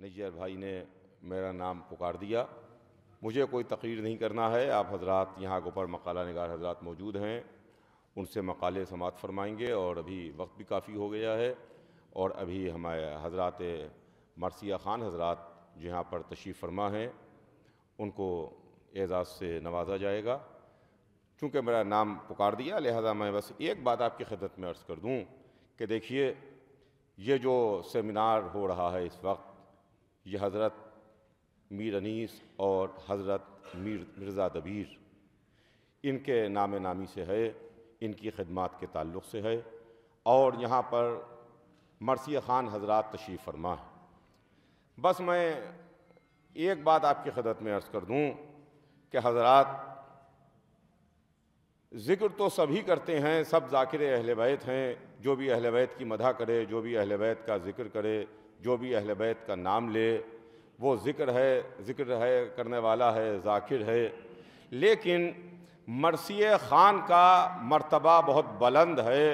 नज़र भाई ने मेरा नाम पुकार दिया मुझे कोई तकरीर नहीं करना है आप हजरात यहाँ गोपर मकाला नगार हजरात मौजूद हैं उनसे मकाले समात फरमाएंगे और अभी वक्त भी काफ़ी हो गया है और अभी हमारे हजरत मरसिया ख़ान हजरात जो यहाँ पर तशीफ़ फरमा हैं उनको एजाज़ से नवाजा जाएगा चूँकि मेरा नाम पुकार दिया लिहाजा मैं बस एक बात आपकी खिदत में अर्ज़ कर दूँ कि देखिए ये जो सेमिनार हो रहा है इस वक्त ये हज़रत मीर अनीस और हज़रत मीर मिर्ज़ा दबीर इनके नाम नामी से है इनकी खदमात के ताल्लुक़ से है और यहाँ पर मरसिया ख़ान हजरात तशीफ़ फरमा है बस मैं एक बात आपकी खदत में अर्ज़ कर दूँ कि हजरात ज़िक्र तो सभी करते हैं सब जाकिर अहल वैत हैं जो भी अहल वैत की मदा करे जो भी अहल वैत का ज़िक्र करे जो भी अहल बैत का नाम ले वो ज़िक्र है ज़िक्र है करने वाला है जाकिर है लेकिन मरसी ख़ान का मर्तबा बहुत बुलंद है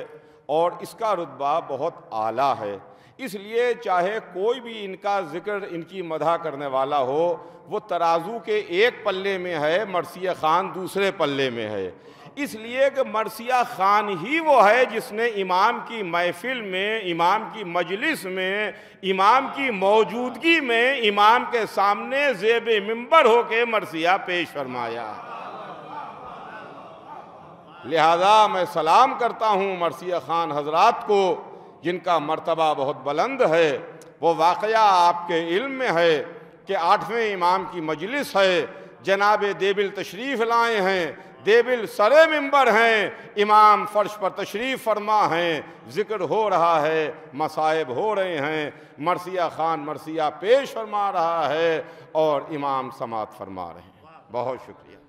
और इसका रुतबा बहुत आला है इसलिए चाहे कोई भी इनका जिक्र इनकी मदा करने वाला हो वो तराजू के एक पल्ले में है मरसी ख़ान दूसरे पल्ले में है इसलिए कि मरसिया ख़ान ही वो है जिसने इमाम की महफिल में इमाम की मजलिस में इमाम की मौजूदगी में इमाम के सामने जेब मंबर होके मरसिया पेश फरमाया लिहाजा मैं सलाम करता हूँ मरसिया ख़ान हजरात को जिनका मर्तबा बहुत बुलंद है वो वाक़ आपके इल्म में है कि आठवें इमाम की मजलिस है जनाब देबिल तशरीफ़ लाए हैं देबिल सरे मंबर हैं इमाम फर्श पर तशरीफ़ फरमा हैं ज़िक्र हो रहा है मसाइब हो रहे हैं मरसिया ख़ान मरसिया पेश फरमा रहा है और इमाम समात फरमा रहे हैं बहुत शुक्रिया